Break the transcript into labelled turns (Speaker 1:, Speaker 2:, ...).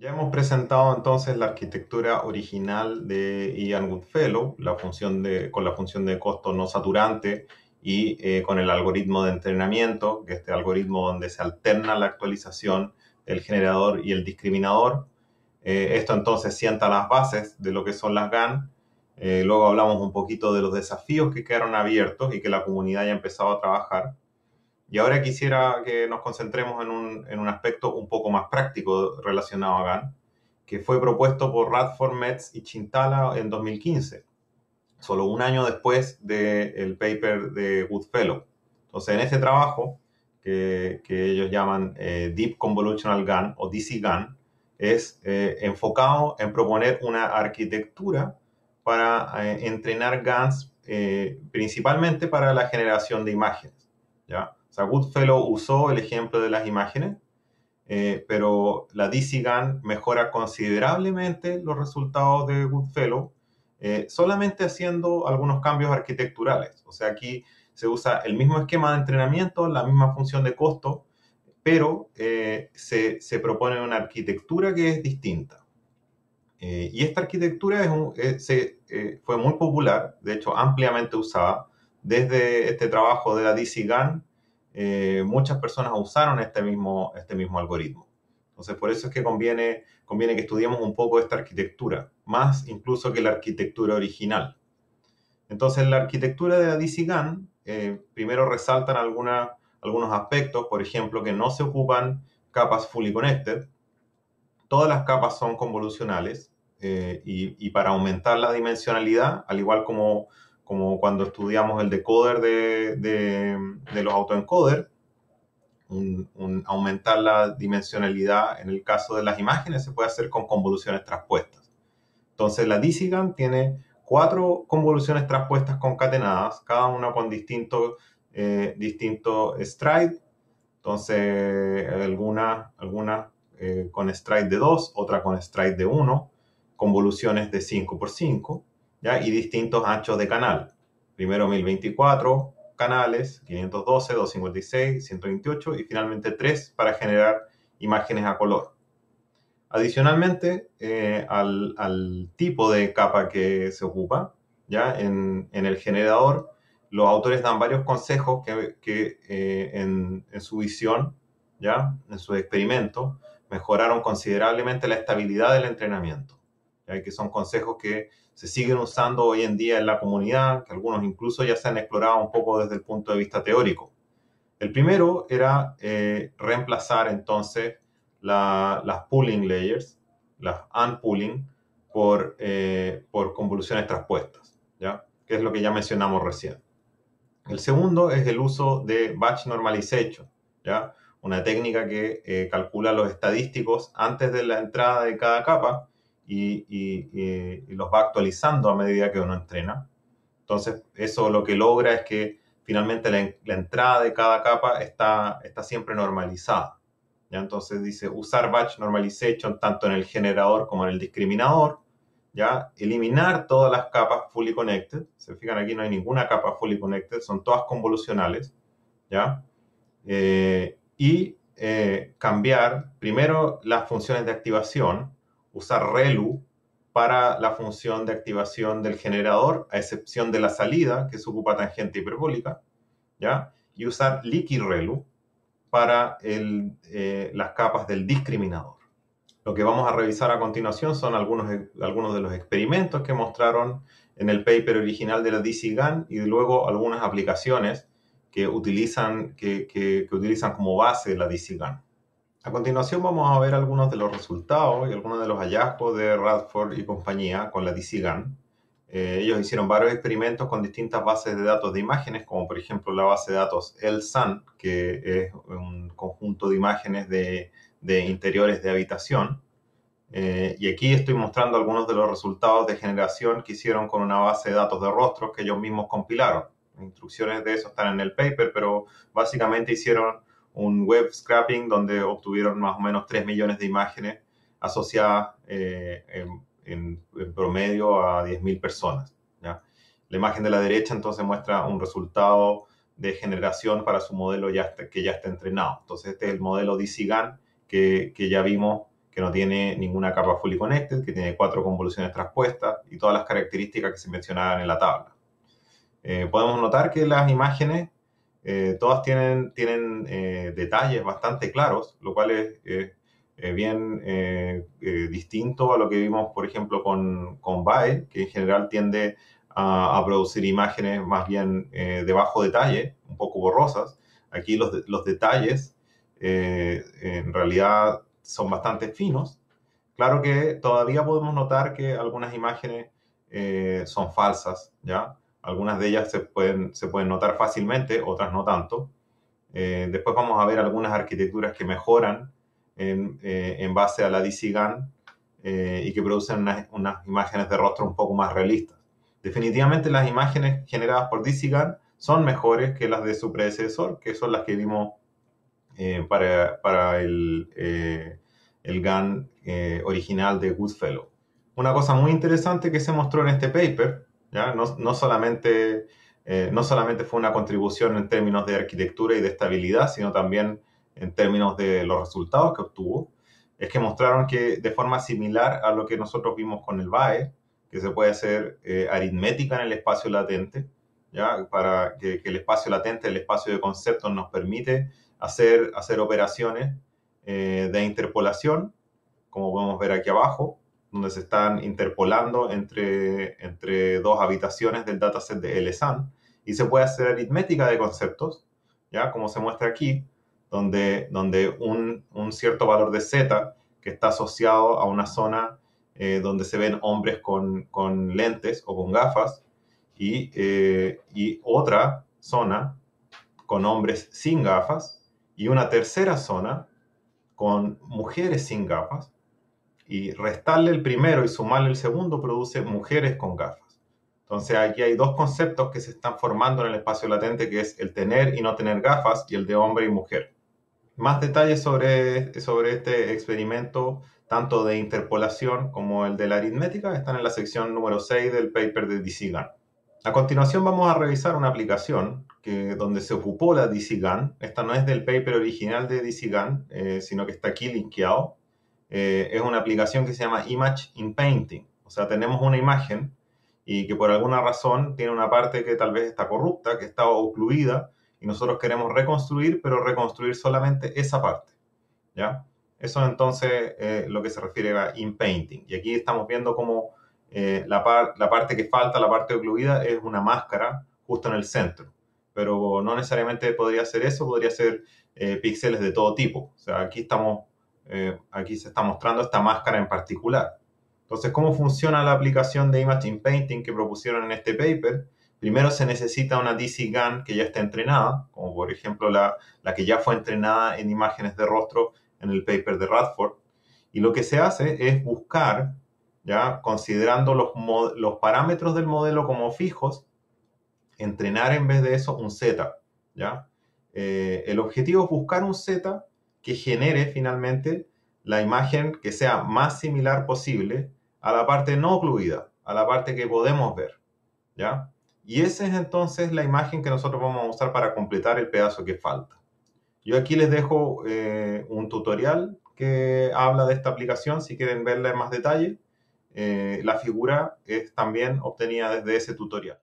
Speaker 1: Ya hemos presentado entonces la arquitectura original de Ian Goodfellow, la función con la función de costo no saturante y eh, con el algoritmo de entrenamiento, que es este algoritmo donde se alterna la actualización, del generador y el discriminador. Eh, esto entonces sienta las bases de lo que son las GAN. Eh, luego hablamos un poquito de los desafíos que quedaron abiertos y que la comunidad ya ha empezado a trabajar. Y ahora quisiera que nos concentremos en un, en un aspecto un poco más práctico relacionado a GAN, que fue propuesto por Radford, Metz y Chintala en 2015, solo un año después del paper de Goodfellow. Entonces, en ese trabajo, que, que ellos llaman eh, Deep Convolutional GAN o DC GAN, es eh, enfocado en proponer una arquitectura para eh, entrenar GANs principalmente para la generación de imágenes. ¿ya? O sea, Goodfellow usó el ejemplo de las imágenes, eh, pero la DC mejora considerablemente los resultados de Goodfellow eh, solamente haciendo algunos cambios arquitecturales. O sea, aquí se usa el mismo esquema de entrenamiento, la misma función de costo, pero eh, se, se, propone una arquitectura que es distinta. y esta arquitectura es se, fue muy popular, de hecho ampliamente usada, desde este trabajo de la DC eh, muchas personas usaron este mismo, este mismo algoritmo. Entonces, por eso es que conviene, conviene que estudiemos un poco esta arquitectura, más incluso que la arquitectura original. Entonces, la arquitectura de la eh, primero resaltan alguna, algunos aspectos, por ejemplo, que no se ocupan capas fully connected. Todas las capas son convolucionales eh, y, y para aumentar la dimensionalidad, al igual como como cuando estudiamos el decoder de, de, los autoencoder, aumentar la dimensionalidad en el caso de las imágenes se puede hacer con convoluciones transpuestas. Entonces la DCGAN tiene cuatro convoluciones transpuestas concatenadas, cada una con distinto, eh, distinto stride. Entonces alguna alguna, eh, con stride de 2, otra con stride de 1, convoluciones de 5 por 5 ¿ya? y distintos anchos de canal. Primero 1024 canales, 512, 256, 128 y finalmente 3 para generar imágenes a color. Adicionalmente, eh, al, tipo de capa que se ocupa, ¿ya? En, el generador, los autores dan varios consejos que, eh, en, su visión, ¿ya? en su experimento, mejoraron considerablemente la estabilidad del entrenamiento que son consejos que se siguen usando hoy en día en la comunidad, que algunos incluso ya se han explorado un poco desde el punto de vista teórico. El primero era eh, reemplazar entonces las pooling layers, las unpooling, por, eh, por convoluciones traspuestas, ¿ya? que es lo que ya mencionamos recién. El segundo es el uso de batch normalization, ¿ya? una técnica que eh, calcula los estadísticos antes de la entrada de cada capa y, los va actualizando a medida que uno entrena. Entonces, eso lo que logra es que finalmente la, entrada de cada capa está, está siempre normalizada. ¿ya? Entonces dice usar batch normalization tanto en el generador como en el discriminador. ¿ya? Eliminar todas las capas fully connected. Se fijan aquí, no hay ninguna capa fully connected, son todas convolucionales. ¿ya? Eh, y eh, cambiar primero las funciones de activación, usar ReLU para la función de activación del generador, a excepción de la salida, que se ocupa tangente hiperbólica, ¿ya? y usar ReLU para el, eh, las capas del discriminador. Lo que vamos a revisar a continuación son algunos, algunos de los experimentos que mostraron en el paper original de la DCGAN y luego algunas aplicaciones que utilizan, que, utilizan como base la DCGAN. A continuación vamos a ver algunos de los resultados y algunos de los hallazgos de Radford y compañía con la DCGAN. Eh, ellos hicieron varios experimentos con distintas bases de datos de imágenes, como por ejemplo la base de datos ELSAN, que es un conjunto de imágenes de, interiores de habitación. Eh, y aquí estoy mostrando algunos de los resultados de generación que hicieron con una base de datos de rostros que ellos mismos compilaron. Instrucciones de eso están en el paper, pero básicamente hicieron un web scrapping donde obtuvieron más o menos 3 millones de imágenes asociadas eh, en, promedio a 10.000 personas. La imagen de la derecha entonces muestra un resultado de generación para su modelo ya que ya está entrenado. Entonces este es el modelo DCGAN que, que ya vimos que no tiene ninguna capa fully connected, que tiene cuatro convoluciones traspuestas y todas las características que se mencionaban en la tabla. Eh, podemos notar que las imágenes eh, todas tienen, tienen eh, detalles bastante claros, lo cual es eh, bien distinto a lo que vimos, por ejemplo, con, con Bae, que en general tiende a, producir imágenes más bien de bajo detalle, un poco borrosas. Aquí los, los detalles en realidad son bastante finos. Claro que todavía podemos notar que algunas imágenes son falsas, ¿ya? Algunas de ellas se pueden, se pueden notar fácilmente, otras no tanto. Eh, después vamos a ver algunas arquitecturas que mejoran en, eh, en base a la DCGAN eh, y que producen unas, unas, imágenes de rostro un poco más realistas. Definitivamente las imágenes generadas por DCGAN son mejores que las de su predecesor, que son las que vimos para, para, el, el GAN original de Goodfellow. Una cosa muy interesante que se mostró en este paper no, solamente, eh, no solamente fue una contribución en términos de arquitectura y de estabilidad, sino también en términos de los resultados que obtuvo, es que mostraron que de forma similar a lo que nosotros vimos con el BAE, que se puede hacer eh, aritmética en el espacio latente, ¿ya? para que, el espacio latente, el espacio de conceptos, nos permite hacer, hacer operaciones eh, de interpolación, como podemos ver aquí abajo, donde se están interpolando entre, entre dos habitaciones del dataset de LSAN y se puede hacer aritmética de conceptos, ¿ya? Como se muestra aquí, donde, donde un, cierto valor de Z que está asociado a una zona eh, donde se ven hombres con, lentes o con gafas y, eh, y otra zona con hombres sin gafas y una tercera zona con mujeres sin gafas y restarle el primero y sumarle el segundo produce mujeres con gafas. Entonces aquí hay dos conceptos que se están formando en el espacio latente, que es el tener y no tener gafas y el de hombre y mujer. Más detalles sobre, sobre este experimento, tanto de interpolación como el de la aritmética, están en la sección número 6 del paper de DCGAN. A continuación vamos a revisar una aplicación que, donde se ocupó la DCGAN. Esta no es del paper original de DCGAN, eh, sino que está aquí linkeado. Eh, es una aplicación que se llama Image in Painting. O sea, tenemos una imagen y que por alguna razón tiene una parte que tal vez está corrupta, que está ocluida, y nosotros queremos reconstruir, pero reconstruir solamente esa parte. ¿Ya? Eso entonces eh, lo que se refiere a in-painting. Y aquí estamos viendo cómo eh, la, la, parte que falta, la parte ocluida, es una máscara justo en el centro. Pero no necesariamente podría ser eso, podría ser píxeles de todo tipo. O sea, aquí estamos eh, aquí se está mostrando esta máscara en particular. Entonces, ¿cómo funciona la aplicación de Imaging Painting que propusieron en este paper? Primero se necesita una DC que ya está entrenada, como por ejemplo la, que ya fue entrenada en imágenes de rostro en el paper de Radford. Y lo que se hace es buscar, ya considerando los, los parámetros del modelo como fijos, entrenar en vez de eso un Z. ¿ya? Eh, el objetivo es buscar un Z que genere finalmente la imagen que sea más similar posible a la parte no ocluida, a la parte que podemos ver, ¿ya? Y esa es entonces la imagen que nosotros vamos a usar para completar el pedazo que falta. Yo aquí les dejo eh, un tutorial que habla de esta aplicación, si quieren verla en más detalle. Eh, la figura es también obtenida desde ese tutorial.